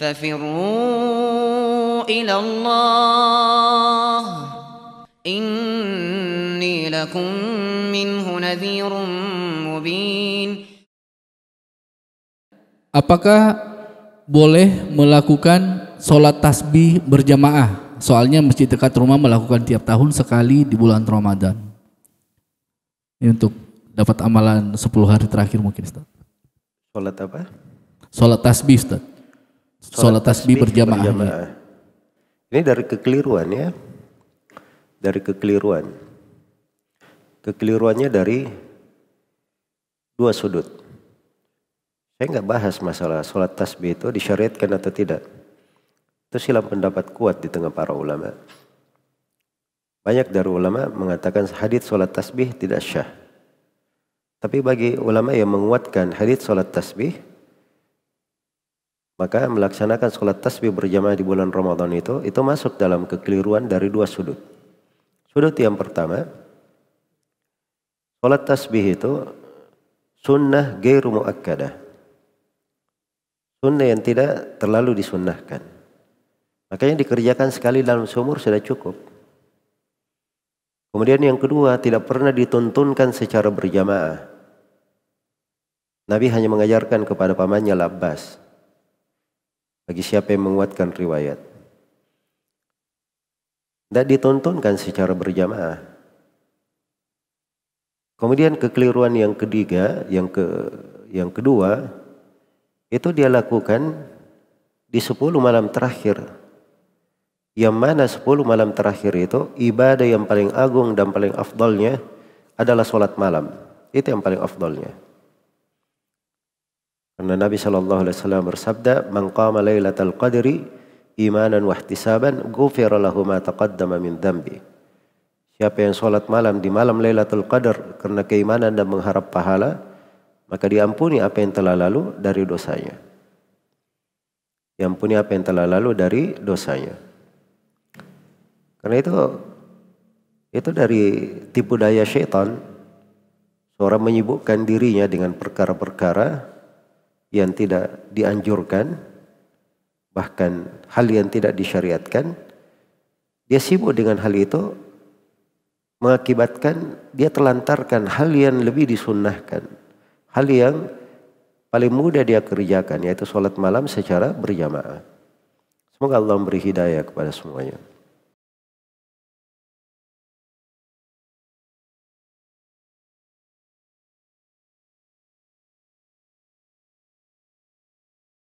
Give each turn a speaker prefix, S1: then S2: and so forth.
S1: ففروا إلى الله إني لكم منه نذير مبين
S2: Apakah boleh melakukan sholat tasbih berjamaah? Soalnya masjid dekat rumah melakukan tiap tahun sekali di bulan Ramadan. Ini untuk dapat amalan 10 hari terakhir mungkin Sholat apa? Sholat tasbih Ustaz. Sholat tasbih berjamaah.
S1: Ini dari kekeliruan ya. Dari kekeliruan. Kekeliruannya dari dua sudut. Saya nggak bahas masalah sholat tasbih itu disyariatkan atau tidak. Itu silam pendapat kuat di tengah para ulama. Banyak dari ulama mengatakan hadits sholat tasbih tidak syah. Tapi bagi ulama yang menguatkan hadits sholat tasbih, maka melaksanakan sholat tasbih berjamaah di bulan Ramadan itu, itu masuk dalam kekeliruan dari dua sudut. Sudut yang pertama, sholat tasbih itu sunnah gairu muakkadah. Sunnah yang tidak terlalu disunnahkan. Makanya dikerjakan sekali dalam seumur sudah cukup. Kemudian yang kedua, tidak pernah dituntunkan secara berjamaah. Nabi hanya mengajarkan kepada pamannya Labbas. Bagi siapa yang menguatkan riwayat. Tidak ditontonkan secara berjamaah. Kemudian kekeliruan yang ketiga, yang ke yang kedua itu dia lakukan di 10 malam terakhir. Yang mana 10 malam terakhir itu ibadah yang paling agung dan paling afdolnya adalah sholat malam. Itu yang paling afdolnya. Karena Nabi Shallallahu Alaihi Wasallam bersabda, "Man qama lailatul qadri imanan wahtisaban, ghufira lahu ma taqaddama min dhanbi." Siapa yang sholat malam di malam Lailatul Qadar karena keimanan dan mengharap pahala, maka diampuni apa yang telah lalu dari dosanya. Diampuni apa yang telah lalu dari dosanya. Karena itu itu dari tipu daya setan. Seorang menyibukkan dirinya dengan perkara-perkara yang tidak dianjurkan, bahkan hal yang tidak disyariatkan, dia sibuk dengan hal itu mengakibatkan dia telantarkan hal yang lebih disunnahkan. Hal yang paling mudah dia kerjakan yaitu sholat malam secara berjamaah.
S2: Semoga Allah memberi hidayah kepada semuanya.